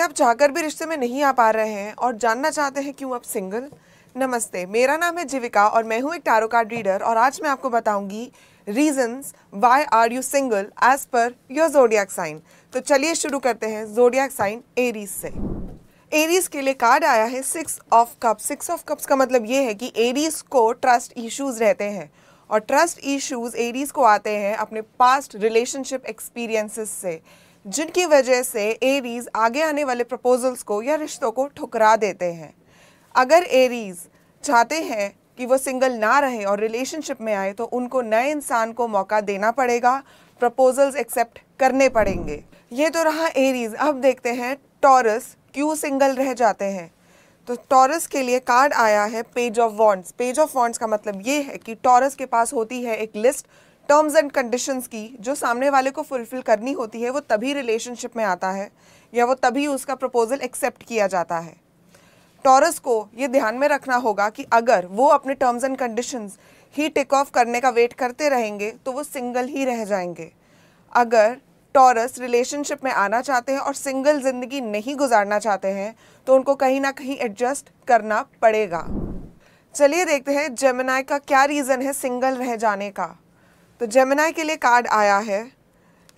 क्या आप जाकर भी रिश्ते में नहीं आ पा रहे हैं और जानना चाहते हैं क्यों आप सिंगल नमस्ते मेरा नाम है जीविका और मैं हूँ एक टैरो कार्ड रीडर और आज मैं आपको बताऊंगी reasons why are you single as per your zodiac sign तो चलिए शुरू करते हैं जोडियाक साइन एरीज से एरीज के लिए कार्ड आया है six of cup six of cups का मतलब ये है कि एरीज को ट्रस्ट इश्यूज रहते हैं और ट्रस्ट इश्यूज एरीज को आते हैं अपने पास्ट रिलेशनशिप एक्सपीरियंसेस से जिनकी वजह से एरीज आगे आने वाले प्रपोजल्स को या रिश्तों को ठुकरा देते हैं अगर एरीज चाहते हैं कि वो सिंगल ना रहे और रिलेशनशिप में आए तो उनको नए इंसान को मौका देना पड़ेगा प्रपोजल्स एक्सेप्ट करने पड़ेंगे ये तो रहा एरीज अब देखते हैं टॉरस क्यों सिंगल रह जाते हैं तो टॉरस के लिए कार्ड आया है page of wands page of wands का मतलब ये है कि टॉरस के पास होती है एक लिस्ट टर्म्स एंड कंडीशंस की जो सामने वाले को फुलफिल करनी होती है वो तभी रिलेशनशिप में आता है या वो तभी उसका प्रपोजल एक्सेप्ट किया जाता है टॉरस को ये ध्यान में रखना होगा कि अगर वो अपने टर्म्स एंड कंडीशंस ही टेक ऑफ करने का वेट करते रहेंगे तो वो सिंगल ही रह जाएंगे अगर टॉरस रिलेशनशिप में आना चाहते हैं और सिंगल ज़िंदगी नहीं गुजारना चाहते हैं तो उनको कहीं ना कहीं एडजस्ट करना पड़ेगा चलिए देखते हैं जेमिनाई का क्या रीज़न है सिंगल रह जाने का तो जेमिनाई के लिए कार्ड आया है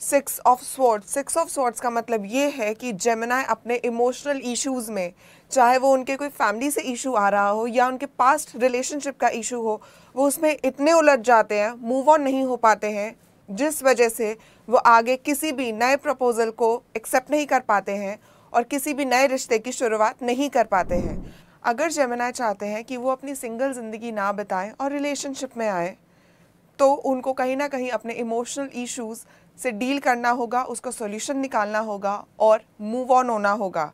six of swords six of swords का मतलब ये है कि जेमिनाई अपने इमोशनल इश्यूज में चाहे वो उनके कोई फैमिली से इशू आ रहा हो या उनके पास्ट रिलेशनशिप का इशू हो वो उसमें इतने उलझ जाते हैं मूव ऑन नहीं हो पाते हैं जिस वजह से वो आगे किसी भी नए प्रपोजल को एक्सेप्ट नहीं कर पाते हैं और किसी भी नए रिश्ते की शुरुआत नहीं कर पाते हैं अगर जेमिनाई चाहते हैं कि वो अपनी सिंगल ज़िंदगी ना बिताएं और रिलेशनशिप में आए तो उनको कहीं ना कहीं अपने इमोशनल इश्यूज़ से डील करना होगा उसको सॉल्यूशन निकालना होगा और मूव ऑन होना होगा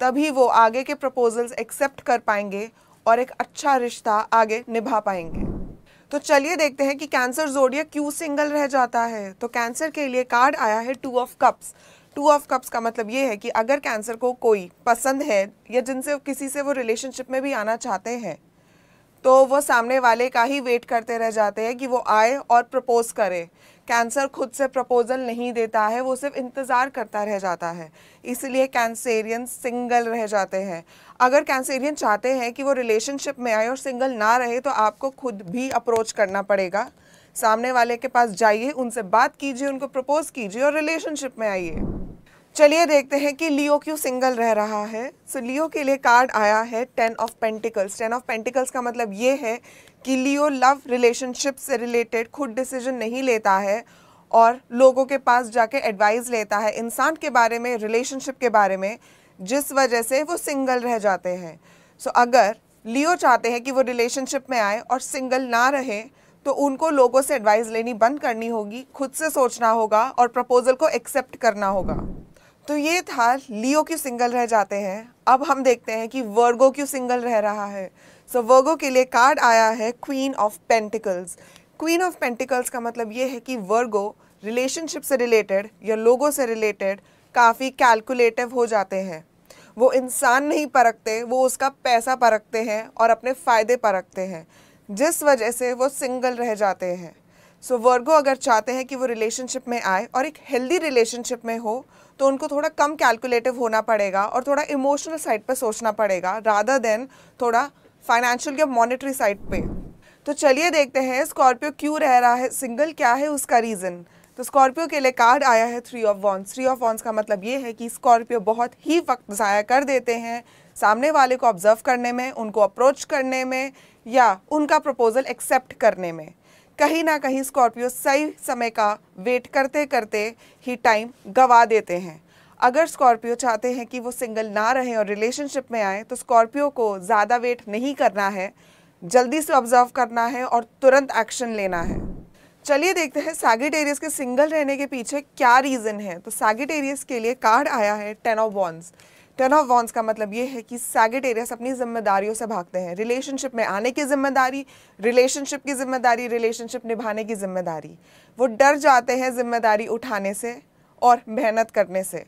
तभी वो आगे के प्रपोजल्स एक्सेप्ट कर पाएंगे और एक अच्छा रिश्ता आगे निभा पाएंगे तो चलिए देखते हैं कि कैंसर जोड़िया क्यों सिंगल रह जाता है तो कैंसर के लिए कार्ड आया है two of cups two of cups का मतलब ये है कि अगर कैंसर को कोई पसंद है या जिनसे किसी से वो रिलेशनशिप में भी आना चाहते हैं तो वो सामने वाले का ही वेट करते रह जाते हैं कि वो आए और प्रपोज़ करे कैंसर खुद से प्रपोज़ल नहीं देता है वो सिर्फ इंतज़ार करता रह जाता है इसलिए कैंसेरियन सिंगल रह जाते हैं अगर कैंसेरियन चाहते हैं कि वो रिलेशनशिप में आए और सिंगल ना रहे तो आपको खुद भी अप्रोच करना पड़ेगा सामने वाले के पास जाइए उनसे बात कीजिए उनको प्रपोज़ कीजिए और रिलेशनशिप में आइए चलिए देखते हैं कि लियो क्यों सिंगल रह रहा है सो so, लियो के लिए कार्ड आया है ten of pentacles ten of pentacles का मतलब ये है कि लियो लव रिलेशनशिप से रिलेटेड खुद डिसीजन नहीं लेता है और लोगों के पास जाके एडवाइस लेता है इंसान के बारे में रिलेशनशिप के बारे में जिस वजह से वो सिंगल रह जाते हैं सो so, अगर लियो चाहते हैं कि वो रिलेशनशिप में आए और सिंगल ना रहे तो उनको लोगों से एडवाइस लेनी बंद करनी होगी खुद से सोचना होगा और प्रपोजल को एक्सेप्ट करना होगा तो ये था लियो क्यों सिंगल रह जाते हैं अब हम देखते हैं कि वर्गो क्यों सिंगल रह रहा है सो so, वर्गो के लिए कार्ड आया है queen of pentacles queen of pentacles का मतलब ये है कि वर्गो रिलेशनशिप से रिलेटेड या लोगों से रिलेटेड काफ़ी कैलकुलेटिव हो जाते हैं वो इंसान नहीं परखते वो उसका पैसा परखते हैं और अपने फ़ायदे परखते हैं जिस वजह से वो सिंगल रह जाते हैं सो so, वर्गो अगर चाहते हैं कि वो रिलेशनशिप में आए और एक हेल्दी रिलेशनशिप में हो तो उनको थोड़ा कम कैलकुलेटिव होना पड़ेगा और थोड़ा इमोशनल साइड पर सोचना पड़ेगा राधा देन थोड़ा फाइनेंशियल या मॉनेटरी साइड पे तो चलिए देखते हैं स्कॉर्पियो क्यों रह रहा है सिंगल क्या है उसका रीज़न तो स्कॉर्पियो के लिए कार्ड आया है three of wands three of wands का मतलब ये है कि स्कॉर्पियो बहुत ही वक्त ज़ाया कर देते हैं सामने वाले को ऑब्जर्व करने में उनको अप्रोच करने में या उनका प्रपोजल एक्सेप्ट करने में कहीं ना कहीं स्कॉर्पियो सही समय का वेट करते करते ही टाइम गवा देते हैं अगर स्कॉर्पियो चाहते हैं कि वो सिंगल ना रहें और रिलेशनशिप में आए तो स्कॉर्पियो को ज़्यादा वेट नहीं करना है जल्दी से ऑब्जर्व करना है और तुरंत एक्शन लेना है चलिए देखते हैं सैगिटेरियस के सिंगल रहने के पीछे क्या रीज़न है तो सैगिटेरियस के लिए कार्ड आया है ten of wands turn of wands का मतलब ये है कि सैगेटेरियस अपनी जिम्मेदारियों से भागते हैं रिलेशनशिप में आने की जिम्मेदारी रिलेशनशिप की जिम्मेदारी रिलेशनशिप निभाने की जिम्मेदारी वो डर जाते हैं जिम्मेदारी उठाने से और मेहनत करने से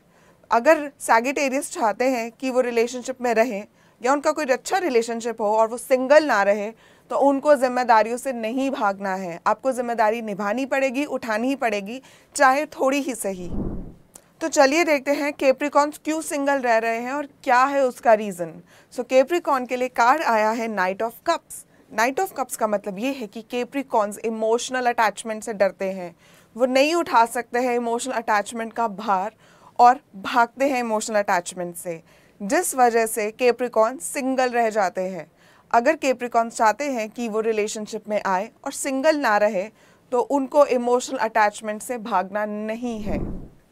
अगर सैगेटेरियस चाहते हैं कि वो रिलेशनशिप में रहें या उनका कोई अच्छा रिलेशनशिप हो और वो सिंगल ना रहे तो उनको जिम्मेदारियों से नहीं भागना है आपको जिम्मेदारी निभानी पड़ेगी उठानी ही पड़ेगी चाहे थोड़ी ही सही तो चलिए देखते हैं केप्रिकॉन्स क्यों सिंगल रह रहे हैं और क्या है उसका रीज़न सो केप्रिकॉन के लिए कार्ड आया है knight of cups knight of cups का मतलब ये है कि केप्रिकॉन्स इमोशनल अटैचमेंट से डरते हैं वो नहीं उठा सकते हैं इमोशनल अटैचमेंट का भार और भागते हैं इमोशनल अटैचमेंट से जिस वजह से केप्रिकॉन सिंगल रह जाते हैं अगर केप्रिकॉन्स चाहते हैं कि वो रिलेशनशिप में आए और सिंगल ना रहे तो उनको इमोशनल अटैचमेंट से भागना नहीं है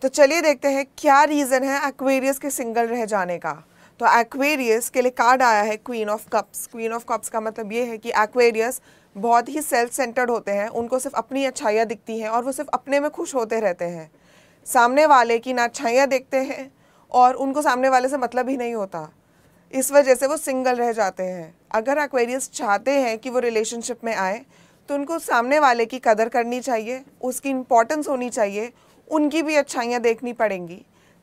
तो चलिए देखते हैं क्या रीज़न है एक्वेरियस के सिंगल रह जाने का तो एक्वेरियस के लिए कार्ड आया है queen of cups queen of cups का मतलब ये है कि एक्वेरियस बहुत ही सेल्फ सेंटर्ड होते हैं उनको सिर्फ अपनी अच्छाइयाँ दिखती हैं और वो सिर्फ अपने में खुश होते रहते हैं सामने वाले की ना अच्छाइयाँ देखते हैं और उनको सामने वाले से मतलब ही नहीं होता इस वजह से वो सिंगल रह जाते हैं अगर एक्वेरियस चाहते हैं कि वो रिलेशनशिप में आए तो उनको सामने वाले की कदर करनी चाहिए उसकी इम्पोर्टेंस होनी चाहिए उनकी भी अच्छाइयाँ देखनी पड़ेंगी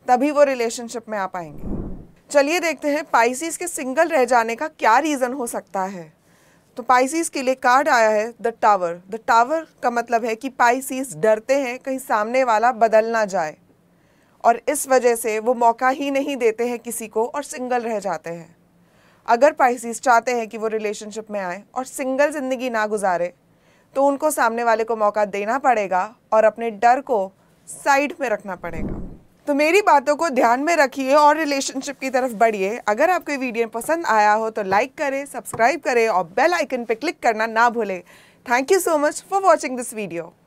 तभी वो रिलेशनशिप में आ पाएंगे चलिए देखते हैं पाइसिस के सिंगल रह जाने का क्या रीज़न हो सकता है तो पाइसिस के लिए कार्ड आया है द टावर द टावर का मतलब है कि पाइसिस डरते हैं कहीं सामने वाला बदल ना जाए और इस वजह से वो मौका ही नहीं देते हैं किसी को और सिंगल रह जाते हैं अगर पाइसिस चाहते हैं कि वो रिलेशनशिप में आए और सिंगल ज़िंदगी ना गुजारे तो उनको सामने वाले को मौका देना पड़ेगा और अपने डर को साइड में रखना पड़ेगा तो मेरी बातों को ध्यान में रखिए और रिलेशनशिप की तरफ बढ़िए अगर आपको वीडियो पसंद आया हो तो लाइक करें सब्सक्राइब करें और बेल आइकन पर क्लिक करना ना भूलें thank you so much for watching this video